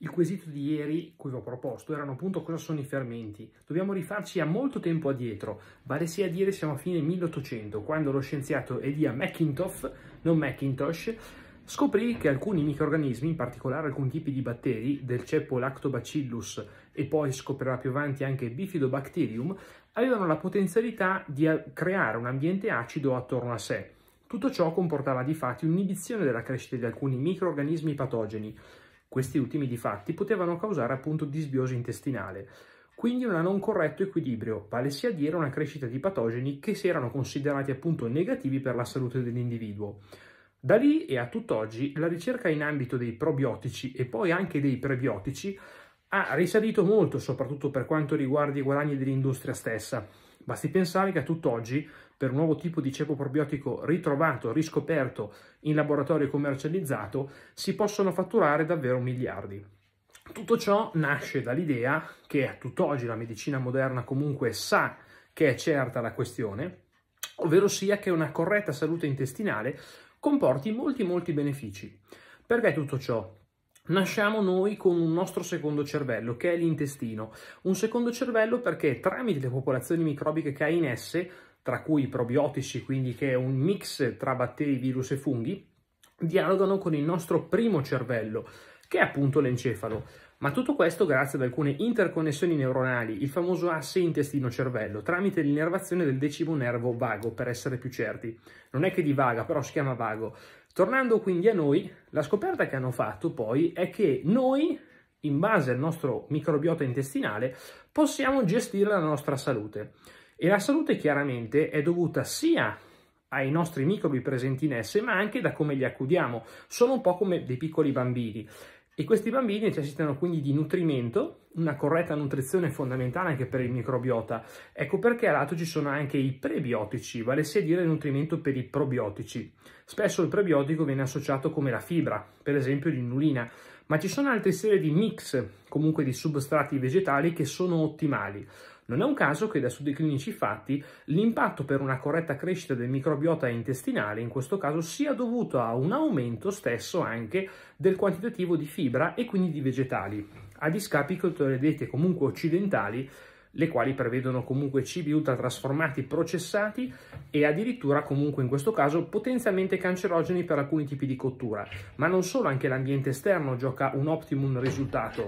Il quesito di ieri, cui vi ho proposto, erano appunto cosa sono i fermenti. Dobbiamo rifarci a molto tempo addietro, vale sia a dire siamo a fine 1800, quando lo scienziato Elia McIntosh, non McIntosh, scoprì che alcuni microrganismi, in particolare alcuni tipi di batteri, del ceppo Lactobacillus e poi scoprirà più avanti anche Bifidobacterium, avevano la potenzialità di creare un ambiente acido attorno a sé. Tutto ciò comportava di fatti un'inibizione della crescita di alcuni microrganismi patogeni, questi ultimi difatti potevano causare appunto disbiosi intestinale, quindi un non corretto equilibrio, vale sia dire una crescita di patogeni che si erano considerati appunto negativi per la salute dell'individuo. Da lì e a tutt'oggi la ricerca in ambito dei probiotici e poi anche dei prebiotici ha risalito molto, soprattutto per quanto riguarda i guadagni dell'industria stessa, Basti pensare che a tutt'oggi, per un nuovo tipo di ceppo probiotico ritrovato, riscoperto in laboratorio e commercializzato, si possono fatturare davvero miliardi. Tutto ciò nasce dall'idea che a tutt'oggi la medicina moderna comunque sa che è certa la questione, ovvero sia che una corretta salute intestinale comporti molti molti benefici. Perché tutto ciò? Nasciamo noi con un nostro secondo cervello, che è l'intestino. Un secondo cervello perché tramite le popolazioni microbiche che ha in esse, tra cui i probiotici, quindi che è un mix tra batteri, virus e funghi, dialogano con il nostro primo cervello, che è appunto l'encefalo. Ma tutto questo grazie ad alcune interconnessioni neuronali, il famoso asse intestino-cervello, tramite l'innervazione del decimo nervo vago, per essere più certi. Non è che di vaga, però si chiama vago. Tornando quindi a noi, la scoperta che hanno fatto poi è che noi, in base al nostro microbiota intestinale, possiamo gestire la nostra salute. E la salute chiaramente è dovuta sia ai nostri microbi presenti in esse, ma anche da come li accudiamo. Sono un po' come dei piccoli bambini. E questi bambini necessitano quindi di nutrimento, una corretta nutrizione è fondamentale anche per il microbiota. Ecco perché a lato ci sono anche i prebiotici, vale a dire il nutrimento per i probiotici. Spesso il prebiotico viene associato come la fibra, per esempio l'inulina, ma ci sono altre serie di mix, comunque di substrati vegetali, che sono ottimali. Non è un caso che da studi clinici fatti l'impatto per una corretta crescita del microbiota intestinale in questo caso sia dovuto a un aumento stesso anche del quantitativo di fibra e quindi di vegetali, a discapito delle diete comunque occidentali le quali prevedono comunque cibi ultratrasformati, processati e addirittura comunque in questo caso potenzialmente cancerogeni per alcuni tipi di cottura. Ma non solo, anche l'ambiente esterno gioca un optimum risultato.